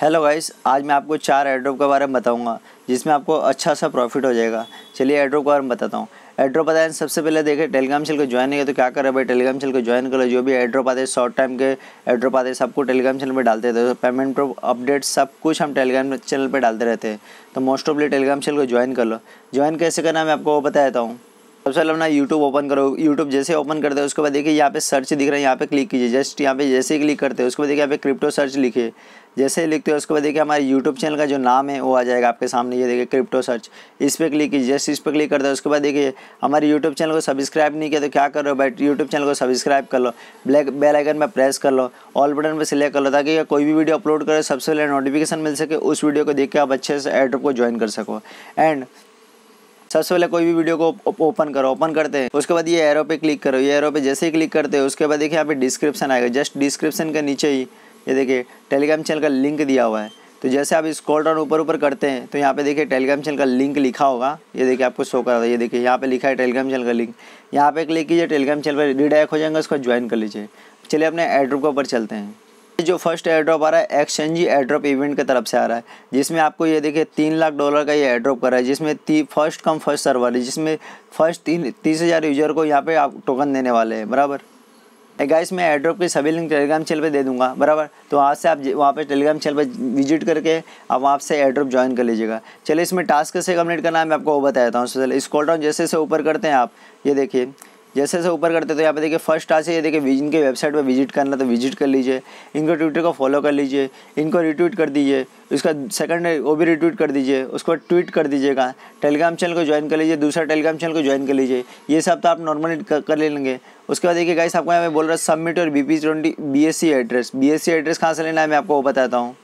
hello guys आज मैं आपको चार एड्रोप के बारे में बताऊंगा जिसमें आपको अच्छा सा प्रॉफिट हो जाएगा चलिए एड्रोप के बारे में बताता हूँ एड्रोप आता है सबसे पहले देखें टेलीग्राम सेल को ज्वाइन नहीं है तो क्या करें भाई टेलीग्राम चैनल को ज्वाइन करो जो भी एड्रोप आते हैं शॉर्ट टाइम के एड्रोप आते हैं सबको टेलीग्राम चैनल पर डालते हैं तो पेमेंट प्रूफ अपडेट सब कुछ हम टेलीग्राम चैनल पर डालते रहते हैं तो मोस्ट ऑफली टेलीग्राम चैनल को ज्वाइन कर लो ज्वाइन कैसे करना मैं आपको वो बता देता हूँ सबसे पहले अपना यूट्यूब ओपन करो यूट्यूब जैसे ओपन करते हैं उसके बाद देखिए यहाँ पे सर्च दिख रहा है यहाँ पे क्लिक कीजिए जस्ट यहाँ पे जैसे ही क्लिक करते हैं उसके बाद देखिए यहाँ पे क्रिप्टो सर्च लिखिए जैसे ही लिखते हैं उसके बाद देखिए हमारे यूट्यूब चैनल का जो नाम है वो आ जाएगा आपके सामने ये देखिए क्रिप्टो सर्च इस पर क्लिक कीजिए जस्ट इस पर क्लिक करते हैं उसके बाद देखिए हमारे यूट्यूब चैनल को सब्सक्राइब नहीं किया तो क्या करो बट यूट्यूब चैनल को सब्सक्राइब कर लो ब्लैक बेल आइकन पर प्रेस कर लो ऑल बटन पर सिलेक्ट कर लो ताकि कोई भी वीडियो अपलोड करो सबसे पहले नोटिफिकेशन मिल सके उस वीडियो को देख के आप अच्छे से एड्रॉप को ज्वाइन कर सको एंड सबसे पहले कोई भी वीडियो को ओपन करो ओपन करते हैं उसके बाद ये एरो पे क्लिक करो ये एरो पे जैसे ही क्लिक करते हैं उसके बाद देखिए यहाँ पे डिस्क्रिप्शन आएगा जस्ट डिस्क्रिप्शन के नीचे ही ये देखिए टेलीग्राम चैनल का लिंक दिया हुआ है तो जैसे आप इस कॉल डाउन ऊपर ऊपर करते हैं तो यहाँ पे देखिए टेलीग्राम चैनल का लिंक लिखा होगा ये देखिए आपको शो करा था ये देखिए यहाँ पे लिखा है टेलीग्राम चैनल का लिंक यहाँ पे क्लिक कीजिए टेलीग्राम चैनल पर रिडायरेक्ट हो जाएंगे उसको ज्वाइन कर लीजिए चलिए अपने एड्रोप के ऊपर चलते हैं जो फर्स्ट एयरड्रॉप आ रहा है एक्सचेंज ही एयरड्रॉप इवेंट की तरफ से आ रहा है जिसमें आपको ये देखिए तीन लाख डॉलर का ये एयरड्रॉप कर रहा है जिसमें ती फर्स्ट कम फर्स्ट सर वाली जिसमें फर्स्ट तीन तीस हज़ार यूजर को यहाँ पे आप टोकन देने वाले हैं बराबर गाइस मैं एयरड्रॉप की सभी लिंक टेलीग्राम चैनल पे दे दूँगा बराबर तो वहाँ से आप वहाँ पर टेलीग्राम चैनल पर विजिट करके आप वहाँ से एयरड्रॉप ज्वाइन कर लीजिएगा चलिए इसमें टास्क कैसे कम्प्लीट करना है मैं आपको वो था हूँ चलिए स्कॉल डाउन जैसे जैसे ऊपर करते हैं आप ये देखिए जैसे जैसे ऊपर करते तो यहाँ पे देखिए फर्स्ट आ से ये देखिए इनके वेबसाइट पर विजिट करना तो विजिट कर लीजिए इनको ट्विटर को फॉलो कर लीजिए इनको रिट्वीट कर दीजिए उसका सेकंड वो भी रिट्वीट कर दीजिए उसको ट्वीट कर दीजिएगा टेलीग्राम चैनल को ज्वाइन कर लीजिए दूसरा टेलीग्राम चैनल को ज्वाइन कर लीजिए ये सब तो आप नॉर्मली कर ले लेंगे उसके बाद देखिए गाइस आपको यहाँ पे बोल रहा है सबमिट और B P twenty S C address B S C address कहाँ से लेना है मैं आपको वो बताता हूँ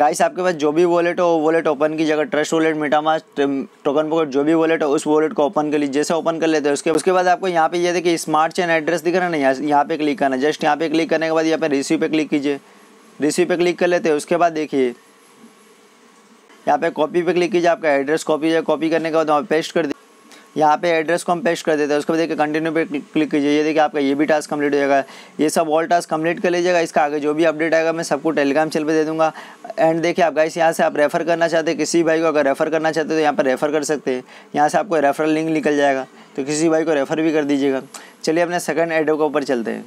गाइस आपके पास जो भी वॉलेट हो वो वॉलेट ओपन की जगह ट्रस्ट वॉलेट मिटामा टोकन पॉकेट जो भी वॉलेट हो उस वॉलेट को ओपन कर लीजिए जैसे ओपन कर लेते हैं उसके उसके बाद आपको यहाँ पे ये देखिए स्मार्ट चेन एड्रेस दिख रहा है ना यहाँ पे क्लिक करना जस्ट यहाँ पे क्लिक करने के बाद यहाँ पे रिसीव पे क्लिक कीजिए रिसीव पे क्लिक कर लेते हैं उसके बाद देखिए यहाँ पे कॉपी पे क्लिक कीजिए आपका एड्रेस कॉपी कॉपी करने के बाद वहाँ पेस्ट कर यहाँ पे एड्रेस को हम पेस्ट कर देते हैं उसके बाद देखिए कंटिन्यू पे क्लिक कीजिए ये देखिए आपका ये भी टास्क कंप्लीट हो जाएगा ये सब ऑल टास्क कंप्लीट कर लीजिएगा इसका आगे जो भी अपडेट आएगा मैं सबको टेलीग्राम चैनल पर दे दूँगा एंड देखिए आप गाइस यहाँ से आप रेफ़र करना चाहते हैं किसी भाई को अगर रेफ़र करना चाहते तो यहाँ पर रेफ़र कर सकते हैं यहाँ से आपको रेफ़रल लिंक निकल जाएगा तो किसी भाई को रेफ़र भी कर दीजिएगा चलिए अपने सेकेंड एड के ऊपर चलते हैं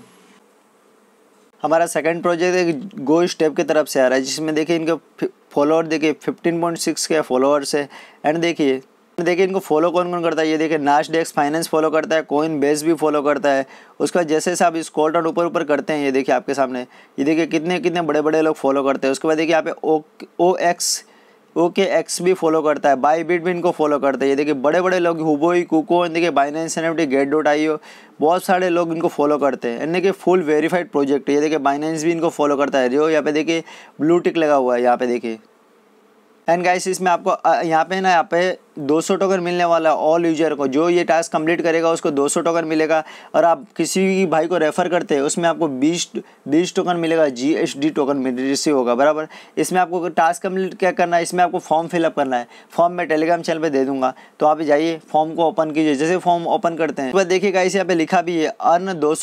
हमारा सेकंड प्रोजेक्ट एक गो स्टेप की तरफ से आ रहा है जिसमें देखिए इनके फॉलोअर देखिए 15.6 के फॉलोअर्स है एंड देखिए तो देखिए इनको फॉलो कौन कौन करता है ये देखिए डेक्स फाइनेंस फॉलो करता है कोइन बेस भी फॉलो करता है उसके बाद जैसे जैसे आप स्कॉल डाउन ऊपर ऊपर करते हैं ये देखिए आपके सामने ये देखिए कितने कितने बड़े बड़े लोग फॉलो करते हैं उसके बाद देखिए आप ओ एक्स ओके एक्स भी फॉलो करता है बाई बीट भी इनको फॉलो करता है ये देखिए बड़े बड़े लोग हुबोई कुको देखिए Binance NFT Gate dot I बहुत सारे लोग इनको फॉलो करते हैं इन देखिए फुल वेरीफाइड प्रोजेक्ट ये देखिए बाइनेंस भी इनको फॉलो करता है जो यहाँ पे देखिए ब्लू टिक लगा हुआ है यहाँ पे देखिए एंड गाइस इसमें आपको यहाँ पे ना यहाँ पे 200 टोकन मिलने वाला है ऑल यूजर को जो ये टास्क कंप्लीट करेगा उसको 200 टोकन मिलेगा और आप किसी भी भाई को रेफ़र करते हैं उसमें आपको 20 20 टोकन मिलेगा जीएसडी टोकन रिसीव होगा बराबर इसमें आपको टास्क कंप्लीट क्या करना है इसमें आपको फॉर्म फिलअप करना है फॉर्म मैं टेलीग्राम चैनल पर दे दूंगा तो आप जाइए फॉर्म को ओपन कीजिए जैसे फॉर्म ओपन करते हैं तो देखिएगा इसे यहाँ पे लिखा भी है अर्न दो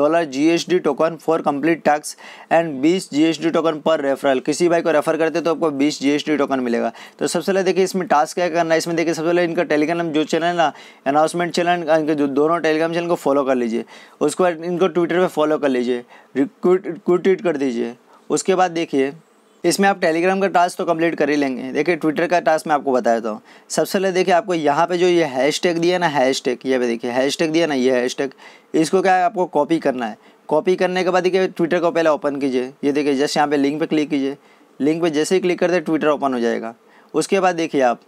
dollar G token for complete task and बीस जी टोकन पर रेफरल किसी भाई को रेफर करते तो आपको बीस जी टोकन मिलेगा तो सबसे पहले देखिए इसमें टास्क क्या करना है इसमें में देखिए सबसे पहले इनका टेलीग्राम जो चैनल है ना अनाउंसमेंट चैनल इनके जो दोनों टेलीग्राम चैनल को फॉलो कर लीजिए उसके बाद इनको ट्विटर पर फॉलो कर लीजिए ट्वीट कर दीजिए उसके बाद देखिए इसमें आप टेलीग्राम का टास्क तो कम्प्लीट कर ही लेंगे देखिए ट्विटर का टास्क मैं आपको बता देता हूँ सबसे पहले देखिए आपको यहाँ पर जो ये हैश टैग दिया ना हैश टैग ये पे देखिए हैश टैग दिया ना ये हैश टैग इसको क्या है आपको कॉपी करना है कॉपी करने के बाद देखिए ट्विटर को पहले ओपन कीजिए ये देखिए जस्ट यहाँ पे लिंक पे क्लिक कीजिए लिंक पे जैसे ही क्लिक करते ट्विटर ओपन हो जाएगा उसके बाद देखिए आप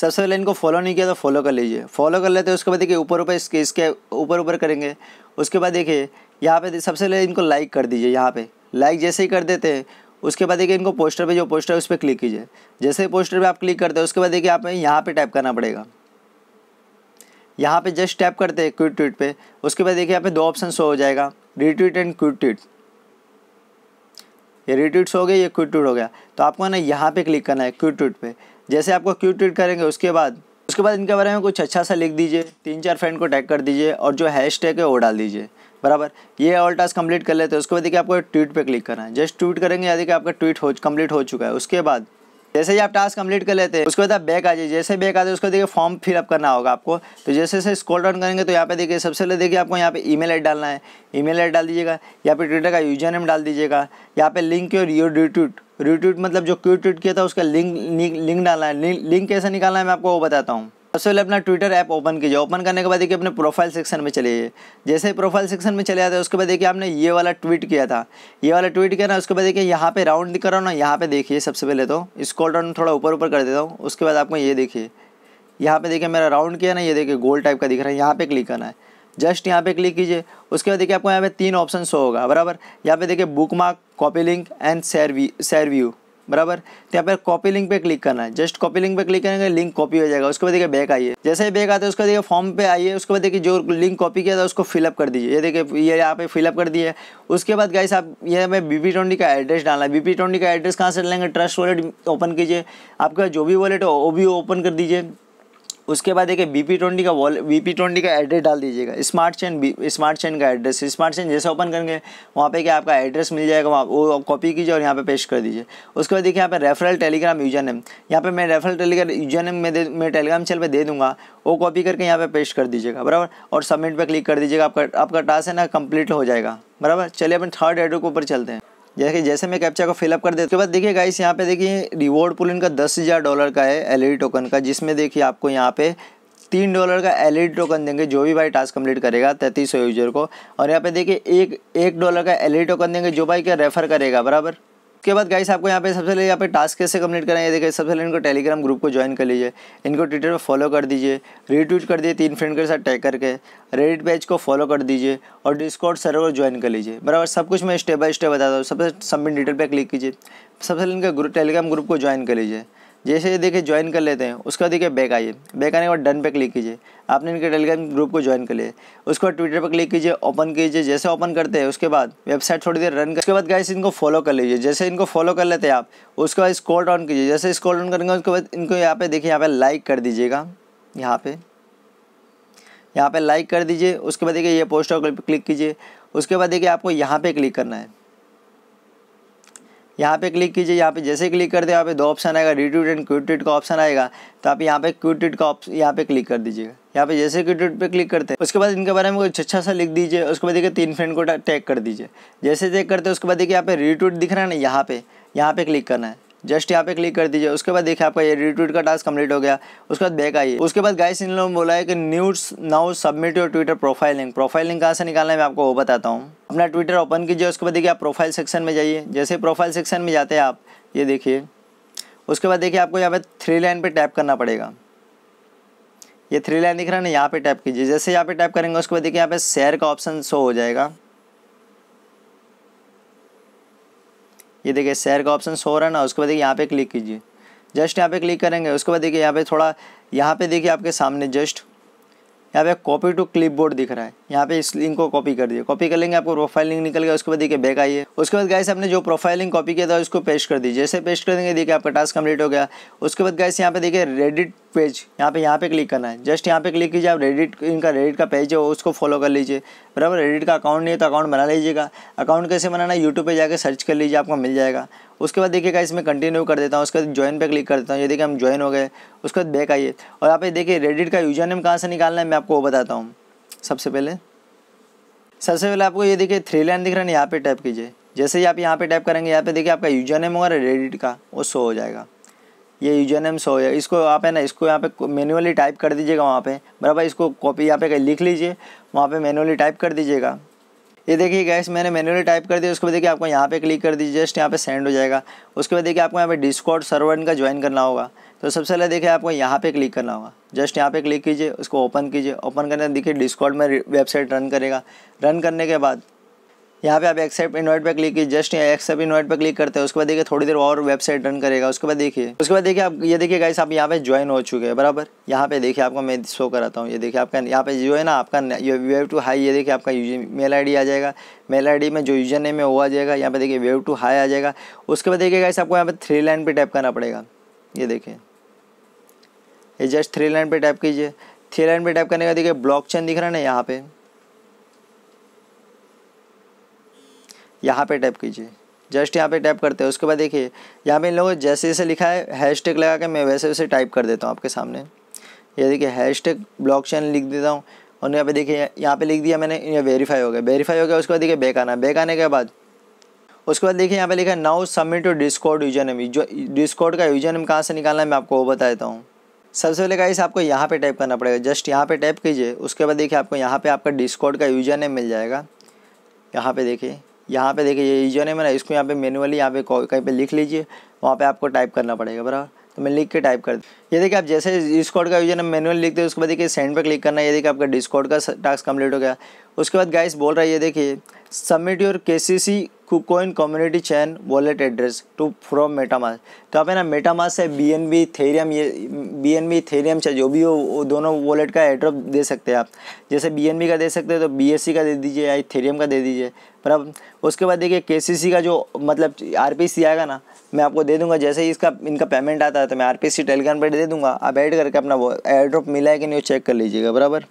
सबसे पहले इनको फॉलो नहीं किया तो फॉलो कर लीजिए फॉलो कर लेते हैं उसके बाद देखिए ऊपर ऊपर इसके इसके ऊपर ऊपर करेंगे उसके बाद देखिए यहाँ पे सबसे पहले इनको लाइक कर दीजिए यहाँ पे लाइक जैसे ही कर देते हैं उसके बाद देखिए इनको पोस्टर पे जो पोस्टर है उस पर क्लिक कीजिए जैसे ही पोस्टर पर आप क्लिक करते हैं उसके बाद देखिए आप यहाँ पर टाइप करना पड़ेगा यहाँ पर जस्ट टैप करते हैं क्विट ट्वीट पर उसके बाद देखिए यहाँ पर दो ऑप्शन शो हो जाएगा रिट्विट एंड क्विट ट्वीट ये रिट्विट्स हो गए ये क्विट ट्वीट हो गया तो आपको ना यहाँ पर क्लिक करना है क्विट ट्वीट पर जैसे आपको क्यू ट्वीट करेंगे उसके बाद उसके बाद इनके बारे में कुछ अच्छा सा लिख दीजिए तीन चार फ्रेंड को टैग कर दीजिए और जो हैश टैग है वो डाल दीजिए बराबर ये ऑल टास्क कंप्लीट कर लेते हैं उसके बाद देखिए आपको ट्वीट पे क्लिक करना है जस्ट ट्वीट करेंगे या देखिए आपका ट्वीट हो कंप्लीट हो चुका है उसके बाद जैसे ही आप टास्क कंप्लीट कर लेते हैं उसके बाद आप बैक आ जाइए जैसे बैक आते हैं उसको देखिए फॉर्म फिलअप करना होगा आपको तो जैसे जैसे स्कॉल डाउन करेंगे तो यहाँ पे देखिए सबसे पहले देखिए आपको यहाँ पे ईमेल मेल डालना है ईमेल मेल डाल दीजिएगा यहाँ पे ट्विटर का यूजर नेम डाल दीजिएगा यहाँ पे लिंक और यू रिट्यूट रिट्यूट मतलब जो क्यू ट्वीट किया था उसका लिंक लिंक डालना है लिंक कैसे निकालना है मैं आपको वो बताता हूँ सबसे पहले अपना ट्विटर ऐप ओपन कीजिए ओपन करने के बाद देखिए अपने प्रोफाइल सेक्शन में चले जाइए जैसे ही प्रोफाइल सेक्शन में चले जाते हैं उसके बाद देखिए आपने ये वाला ट्वीट किया था ये वाला ट्वीट किया ना उसके बाद देखिए यहाँ पे राउंड दिख रहा हूँ ना यहाँ पे देखिए सबसे पहले तो स्कॉल डाउन थोड़ा ऊपर ऊपर कर देता हूँ उसके बाद आपको ये देखिए यहाँ पे देखिए मेरा राउंड किया ना ये देखिए गोल टाइप का दिख रहा है यहाँ पे क्लिक करना है जस्ट यहाँ पे क्लिक कीजिए उसके बाद देखिए आपको यहाँ पे तीन ऑप्शन शो होगा बराबर यहाँ पे देखिए bookmark copy link and share view share view बराबर तो यहाँ पर कॉपी लिंक पे क्लिक करना है जस्ट कॉपी लिंक पे क्लिक करेंगे लिंक कॉपी हो जाएगा उसके बाद देखिए बैक आइए जैसे ही बैक आता है उसके बाद देखिए फॉर्म पे आइए उसके बाद देखिए जो लिंक कॉपी किया था उसको फिलअप कर दीजिए ये देखिए ये यहाँ पे फिलअप कर दिए उसके बाद गाइस आप ये हमें बी पी ट्वेंटी का एड्रेस डालना है बी पी ट्वेंटी का एड्रेस कहाँ से लेंगे ट्रस्ट वॉलेट ओपन कीजिए आपका जो भी वॉलेट हो वो भी ओपन कर दीजिए उसके बाद देखिए बी पी ट्वेंटी का वॉल बी पी ट्वेंटी का एड्रेस डाल दीजिएगा स्मार्ट चेन स्मार्ट चेन का एड्रेस स्मार्ट चेन जैसे ओपन करेंगे वहाँ पे क्या आपका एड्रेस मिल जाएगा वहाँ वो कॉपी कीजिए और यहाँ पे पेश कर दीजिए उसके बाद देखिए यहाँ पे रेफरल टेलीग्राम यूजर नेम यहाँ पे मैं रेफरल टेलीग्राम यूजर नेम में मैं टेलीग्राम चैनल पर दे दूँगा वो कॉपी करके यहाँ पर पेश कर दीजिएगा बराबर और सबमिट पर क्लिक कर दीजिएगा आपका आपका टास्क है ना कंप्लीट हो जाएगा बराबर चलिए अपन थर्ड एड्रेस के ऊपर चलते हैं जैसे जैसे मैं कैप्चा को फिलअप कर देता उसके बाद देखिए गाइस यहाँ पे देखिए रिवॉर्ड पुल इनका दस हज़ार डॉलर का है एलईडी टोकन e का जिसमें देखिए आपको यहाँ पे तीन डॉलर का एलईडी टोकन e देंगे जो भी भाई टास्क कंप्लीट करेगा तैंतीस यूजर को और यहाँ पे देखिए एक एक डॉलर का एलईडी टोकन e देंगे जो भाई क्या रेफर करेगा बराबर उसके बाद गाइस आपको यहाँ पे सबसे पहले यहाँ पे टास्क कैसे कम्प्लीट कराएं ये देखिए सबसे पहले इनको टेलीग्राम ग्रुप को ज्वाइन कर लीजिए इनको ट्विटर पर फॉलो कर दीजिए रीट्वीट कर दीजिए तीन फ्रेंड के साथ टैग करके रेडिट पेज को फॉलो कर दीजिए और डिस्कॉर्ड सर्वर ज्वाइन कर लीजिए बराबर सब कुछ मैं स्टेप बाय स्टेप बताता हूँ सबसे सबमिट डिटेल पर क्लिक कीजिए सबसे पहले इनका टेलीग्राम ग्रुप को ज्वाइन कर लीजिए जैसे ये देखिए ज्वाइन कर लेते हैं उसका देखिए बैक आइए बैक आने के बाद डन पे क्लिक कीजिए आपने इनके टेलीग्राम ग्रुप को ज्वाइन कर लिया उसके बाद ट्विटर पर क्लिक कीजिए ओपन कीजिए जैसे ओपन करते हैं उसके बाद वेबसाइट थोड़ी देर रन कर उसके बाद गाइस इनको फॉलो कर लीजिए जैसे इनको फॉलो कर लेते हैं आप उसके बाद स्कॉल डाउन कीजिए जैसे स्कॉल डाउन करेंगे उसके बाद इनको यहाँ पे देखिए यहाँ पे लाइक कर दीजिएगा यहाँ पे यहाँ पे लाइक कर दीजिए उसके बाद देखिए ये पोस्टर क्लिक कीजिए उसके बाद देखिए आपको यहाँ पे क्लिक करना है यहाँ पे क्लिक कीजिए यहाँ पे जैसे क्लिक करते हैं यहाँ पे दो ऑप्शन आएगा रिट्यूट एंड क्यूटेड का ऑप्शन आएगा तो आप यहाँ पे क्यूटेड का ऑप्शन यहाँ पे क्लिक कर दीजिएगा यहाँ पे जैसे क्विटेड पे क्लिक करते हैं उसके बाद इनके बारे में कुछ अच्छा सा लिख दीजिए उसके बाद देखिए तीन फ्रेंड को टैग कर दीजिए जैसे चेक करते हैं उसके बाद देखिए यहाँ पे रिट्यूट दिख रहा है ना यहाँ पे यहाँ पे क्लिक करना है जस्ट यहाँ पे क्लिक कर दीजिए उसके बाद देखिए आपका ये रिट्वीट का टास्क कंप्लीट हो गया उसके बाद बैक आइए उसके बाद गाइस इन लोगों ने बोला है कि news now submit your Twitter profile link profile link कहाँ से निकालना है मैं आपको वो बताता हूँ अपना ट्विटर ओपन कीजिए उसके बाद देखिए आप प्रोफाइल सेक्शन में जाइए जैसे प्रोफाइल सेक्शन में जाते हैं आप ये देखिए उसके बाद देखिए आपको यहाँ पे थ्री लाइन पे टैप करना पड़ेगा ये थ्री लाइन दिख रहा है ना यहाँ पे टैप कीजिए जैसे यहाँ पे टैप करेंगे उसके बाद देखिए यहाँ पे शेयर का ऑप्शन शो हो जाएगा ये देखिए शेयर का ऑप्शन शो रहा है ना उसके बाद देखिए यहाँ पे क्लिक कीजिए जस्ट यहाँ पे क्लिक करेंगे उसके बाद देखिए यहाँ पे थोड़ा यहाँ पे देखिए आपके सामने जस्ट यहाँ पे कॉपी टू क्लिप दिख रहा है यहाँ पे इस लिंक को कॉपी कर दिए कॉपी कर लेंगे आपको प्रोफाइल लिंक निकल गया उसके बाद देखिए बैक आइए उसके बाद गैस आपने जो प्रोफाइल लिंक कॉपी किया था उसको पेस्ट कर दीजिए जैसे पेस्ट कर देंगे देखिए आपका टास्क कंप्लीट हो गया उसके बाद से यहाँ पे देखिए रेडिट पेज यहाँ पे यहाँ पे क्लिक करना है जस्ट यहाँ पे क्लिक कीजिए आप रेडिट इनका रेडिट का पेज है उसको फॉलो कर लीजिए बराबर रेडिट का अकाउंट नहीं है तो अकाउंट बना लीजिएगा अकाउंट कैसे बनाना है यूट्यूब पर जाकर सर्च कर लीजिए आपको मिल जाएगा उसके बाद देखिएगा इसमें कंटिन्यू कर देता हूँ उसके बाद ज्वाइन पर क्लिक कर देता हूँ ये देखिए हम ज्वाइन हो गए उसके बाद बैक आइए और आप देखिए रेडिट का यूजर नेम कहाँ से निकालना है मैं आपको वो बताता हूँ सबसे पहले सबसे पहले आपको ये देखिए थ्री लाइन दिख रहा है यहाँ पे टाइप कीजिए जैसे ही आप यहाँ पे टाइप करेंगे यहाँ पे देखिए आपका यूजर नेम होगा रेडिट का वो शो हो जाएगा ये यूजर नेम सो है इसको आप है ना इसको यहाँ पे मैनुअली टाइप कर दीजिएगा वहाँ पे बराबर इसको कॉपी यहाँ पे कहीं लिख लीजिए वहाँ पे मैनुअली टाइप कर दीजिएगा ये देखिए गैस मैंने मैनुअली टाइप कर दिया उसके बाद देखिए आपको यहाँ पे क्लिक कर दीजिए जस्ट यहाँ पे सेंड हो जाएगा उसके बाद देखिए आपको यहाँ पे डिस्कॉर्ड सर्वर का ज्वाइन करना होगा तो सबसे पहले देखिए आपको यहाँ पे क्लिक करना होगा जस्ट यहाँ पे क्लिक कीजिए उसको ओपन कीजिए ओपन करने देखिए डिस्कॉर्ड में वेबसाइट रन करेगा रन करने के बाद यहाँ पे आप एक्सेप्ट इनवाइट पे क्लिक कीजिए जस्ट एक्सेप्ट इनवाइट पे क्लिक करते हैं उसके बाद देखिए थोड़ी देर और वेबसाइट रन करेगा उसके बाद देखिए उसके बाद देखिए आप ये देखिए गाइस आप यहाँ पे ज्वाइन हो चुके हैं बराबर यहाँ पे देखिए आपको मैं शो कराता हूँ ये देखिए आपका यहाँ पे जो है ना आपका वेव टू हाई ये देखिए आपका मेल आई आ जाएगा मेल आई में जो यूजर नेम है वो आ जाएगा यहाँ पे देखिए वेव टू हाई आ जाएगा उसके बाद देखिए गाइस आपको यहाँ पे थ्री लाइन पर टाइप करना पड़ेगा ये देखिए ये जस्ट थ्री लाइन पर टाइप कीजिए थ्री लाइन पर टाइप करने का देखिए ब्लॉक दिख रहा है ना यहाँ पे यहाँ पे टैप कीजिए जस्ट यहाँ पे टैप करते हैं उसके बाद देखिए यहाँ पे इन लोगों जैसे जैसे लिखा है हैश टैग लगा के मैं वैसे वैसे टाइप कर देता हूँ आपके सामने ये देखिए हैश टैग ब्लॉक चैन लिख देता हूँ और यहाँ पे देखिए यहाँ पे लिख दिया मैंने ये वेरीफाई हो गया वेरीफाई हो गया उसके बाद देखिए बैक आना बैक आने के बाद उसके बाद देखिए यहाँ पे लिखा है now submit to Discord user name जो डिस्कॉड का यूजर नेम कहाँ से निकालना है मैं आपको वो बता देता हूँ सबसे पहले गाइस आपको यहाँ पे टाइप करना पड़ेगा जस्ट यहाँ पे टाइप कीजिए उसके बाद देखिए आपको यहाँ पे आपका डिस्कॉड का यूजर नेम मिल जाएगा यहाँ पे देखिए यहाँ पे देखिए ये यूजर नेम है इसको यहाँ पे मैनुअली यहाँ पे कहीं पे लिख लीजिए वहाँ पे आपको टाइप करना पड़ेगा बराबर तो मैं लिख के टाइप कर ये देखिए आप जैसे डिस्कॉर्ड का यूजर मैनुअल लिखते हैं उसके बाद देखिए सेंड पर क्लिक करना है ये देखिए आपका डिस्कॉर्ड का टास्क कंप्लीट हो गया उसके बाद गाइस बोल रहा है ये देखिए submit your K C C KuCoin community chain wallet address to from MetaMask तो आप है ना मेटामास है बी एन बी थेरियम ये बी एन बी थेरियम से जो भी हो वो दोनों वॉलेट का एड्रॉप दे सकते हैं आप जैसे बी एन बी का दे सकते हैं तो बी एस सी का दे दीजिए या थेरियम का दे दीजिए पर अब उसके बाद देखिए के सी सी का जो मतलब आर पी सी आएगा ना मैं आपको दे दूंगा जैसे ही इसका इनका पेमेंट आता है तो मैं आर पी सी टेलीग्राम पर दे दूंगा आप ऐड करके अपना एड्रॉप मिला है कि नहीं वो चेक कर लीजिएगा बराबर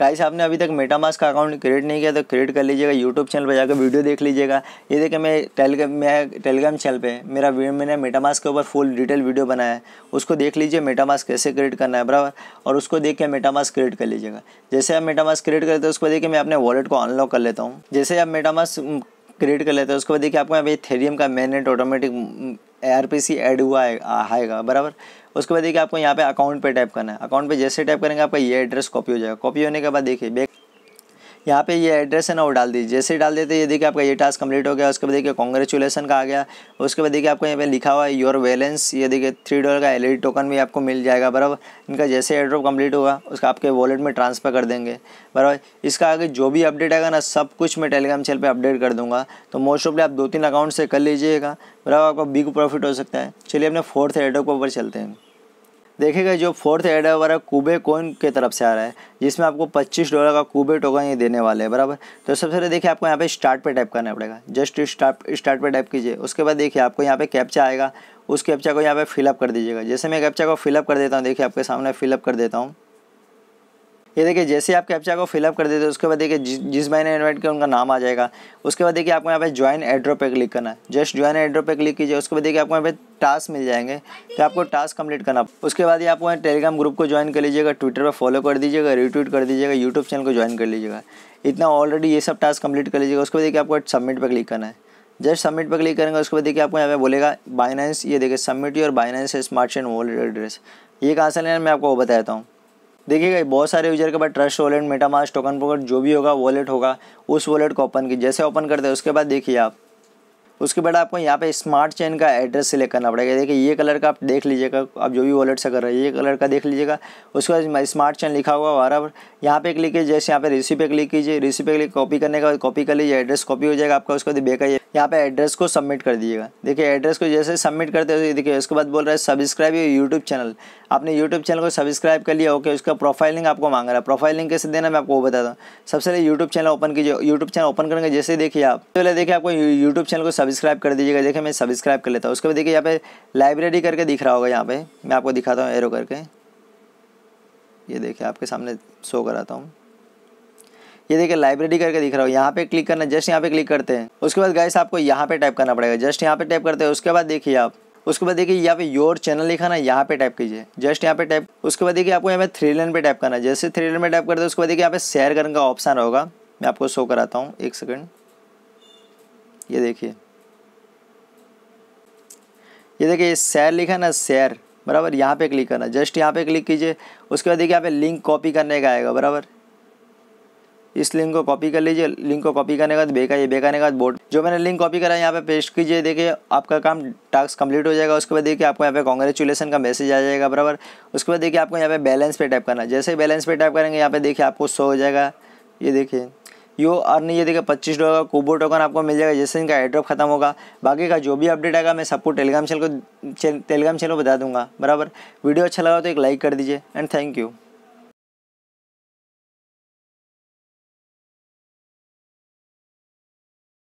गाइस आपने अभी तक मेटामास का अकाउंट क्रिएट नहीं किया तो क्रिएट कर लीजिएगा यूट्यूब चैनल पर जाकर वीडियो देख लीजिएगा ये देखिए मैं टेलीग्राम मैं टेलीग्राम चैनल पे मेरा मैंने मेटामास के ऊपर फुल डिटेल वीडियो बनाया है उसको देख लीजिए मेटामास कैसे क्रिएट करना है बराबर और उसको देख के मेटामास क्रिएट कर लीजिएगा जैसे आप मेटामास क्रिएट करते हैं उसको देखिए मैं अपने वॉलेट को अनलॉक कर लेता हूँ जैसे आप मेटामास क्रिएट कर लेते हैं उसके बाद देखिए आपको यहाँ पे थेरियम का mainnet automatic R P C add हुआ आएगा बराबर उसके बाद देखिए आपको यहाँ पे अकाउंट पे टाइप करना है अकाउंट पे जैसे टाइप करेंगे आपका ये एड्रेस कॉपी हो जाएगा कॉपी होने के बाद देखिए बैक यहाँ पे ये एड्रेस है ना वो डाल दीजिए जैसे डाल देते ये देखिए आपका ये टास्क कंप्लीट हो गया उसके बाद देखिए कॉन्ग्रेचुलेसन का आ गया उसके बाद देखिए आपको यहाँ पे लिखा हुआ है योर बैलेंस ये देखिए थ्री डॉलर का एल टोकन भी आपको मिल जाएगा बराबर इनका जैसे एड्रॉप कम्प्लीट होगा उसका आपके वॉलेट में ट्रांसफ़र कर देंगे बराबर इसका आगे जो भी अपडेट आएगा ना सब कुछ मैं टेलीग्राम चैनल पर अपडेट कर दूँगा तो मोस्ट ऑफली आप दो तीन अकाउंट से कर लीजिएगा बराबर आपका बिग प्रॉफिट हो सकता है चलिए अपने फोर्थ एड्रॉप के ऊपर चलते हैं देखेगा जो फोर्थ एड है हमारा कूबे कोइन के तरफ से आ रहा है जिसमें आपको 25 डॉलर का कूबे टोकन ये देने वाले हैं बराबर तो सबसे पहले देखिए आपको यहाँ पे स्टार्ट पे टाइप करना पड़ेगा जस्ट स्टार्ट स्टार्ट पे टाइप कीजिए उसके बाद देखिए आपको यहाँ पे कैप्चा आएगा उस कैप्चा को यहाँ पे फिलअप कर दीजिएगा जैसे मैं कैप्चा को फिलअप कर देता हूँ देखिए आपके सामने फिलअप कर देता हूँ ये देखिए जैसे आप कैप्चा को फिलअप कर देते हैं उसके बाद देखिए जिस भाई ने इन्वाइट किया उनका नाम आ जाएगा उसके बाद देखिए आपको यहाँ पे ज्वाइन एड्रो पे क्लिक करना है जस्ट ज्वाइन एड्रो पे क्लिक कीजिए उसके बाद देखिए आपको यहाँ पे टास्क मिल जाएंगे तो आपको टास्क कंप्लीट करना उसके बाद ये आपको टेलीग्राम ग्रुप को ज्वाइन कर लीजिएगा ट्विटर पर फॉलो कर दीजिएगा रिट्वीट कर दीजिएगा यूट्यूब चैनल को ज्वाइन कर लीजिएगा इतना ऑलरेडी ये सब टास्क कंप्लीट कर लीजिएगा उसके बाद देखिए आपको सबमिट पर क्लिक करना है जस्ट सबमिट पर क्लिक करेंगे उसके बाद देखिए आपको यहाँ पे बोलेगा बाइनेंस ये देखिए submit your Binance smart chain wall address ये कहाँ से लेना है मैं आपको वो बताता हूँ देखिएगा बहुत सारे यूजर के पास trust wallet MetaMask token pocket जो भी होगा वॉलेट होगा उस वॉलेट को ओपन की जैसे ओपन करते हैं उसके बाद देखिए आप उसके बाद आपको यहाँ पे स्मार्ट चेन का एड्रेस सिलेक्ट करना पड़ेगा देखिए ये कलर का आप देख लीजिएगा आप जो भी वॉलेट से कर रहे हैं ये कलर का देख लीजिएगा उसके बाद स्मार्ट चेन लिखा हुआ बराबर यहाँ पे क्लिक कीजिए जैसे यहाँ पे रिसी पे क्लिक कीजिए रिसी पे क्लिक कॉपी करने के बाद कॉपी कर लीजिए एड्रेस कॉपी हो जाएगा आपका उसके बाद बेका यहाँ पे एड्रेस को सबमिट कर दीजिएगा देखिए एड्रेस को जैसे सबमिट करते हो देखिए उसके बाद बोल रहा है सब्सक्राइब ये यूट्यूब चैनल आपने यूट्यूब चैनल को सब्सक्राइब कर लिया ओके उसका प्रोफाइल लिंक आपको मांग रहा है प्रोफाइल लिंक कैसे देना मैं आपको वो बताता हूँ सबसे पहले यूट्यूब चैनल ओपन कीजिए यूट्यूब चैनल ओपन करेंगे जैसे देखिए आप पहले देखिए आपको यूट्यूब चैनल को सब्सक्राइब कर दीजिएगा देखिए मैं सब्सक्राइब कर लेता हूँ उसके बाद देखिए यहाँ पे लाइब्रेरी करके दिख रहा होगा यहाँ पे मैं आपको दिखाता हूँ एरो करके ये देखिए आपके सामने शो कराता हूँ ये देखिए लाइब्रेरी करके दिख रहा हो यहाँ पे क्लिक करना जस्ट यहाँ पे क्लिक करते हैं उसके बाद गाइस आपको यहाँ पे टाइप करना पड़ेगा जस्ट यहाँ पे टाइप करते हैं उसके बाद देखिए आप उसके बाद देखिए यहाँ पे योर चैनल लिखा ना यहाँ पे टाइप कीजिए जस्ट यहाँ पे टाइप उसके बाद देखिए आपको यहाँ पे थ्री लाइन पे टाइप करना है जैसे थ्री लाइन पे टाइप करते हैं उसके बाद देखिए यहाँ पे शेयर करने का ऑप्शन होगा मैं आपको शो कराता हूँ एक सेकेंड ये देखिए ये देखिए सैर लिखा ना सैर बराबर यहाँ पे क्लिक करना जस्ट यहाँ पे क्लिक कीजिए उसके बाद देखिए यहाँ पे लिंक कॉपी करने का आएगा बराबर इस लिंक को कॉपी कर लीजिए लिंक को कॉपी करने के बाद बेका ये बेकाने के बाद बोर्ड जो मैंने लिंक कॉपी करा है यहाँ पे पेस्ट कीजिए देखिए आपका काम टास्क कंप्लीट हो जाएगा उसके बाद देखिए आपको यहाँ पे कॉन्ग्रेचुलेसन का मैसेज आ जाएगा बराबर उसके बाद देखिए आपको यहाँ पे बैलेंस पे टाइप करना जैसे ही बैलेंस पे टाइप करेंगे यहाँ पे देखिए आपको शो हो जाएगा ये देखिए यो अर्न ये देखिए पच्चीस डॉलर का कोबो टोकन आपको मिल जाएगा जैसे इनका एड्रॉप खत्म होगा बाकी का जो भी अपडेट आएगा मैं सबको टेलीग्राम चैनल को टेलीग्राम चैनल को बता दूंगा बराबर वीडियो अच्छा लगा तो एक लाइक कर दीजिए एंड थैंक यू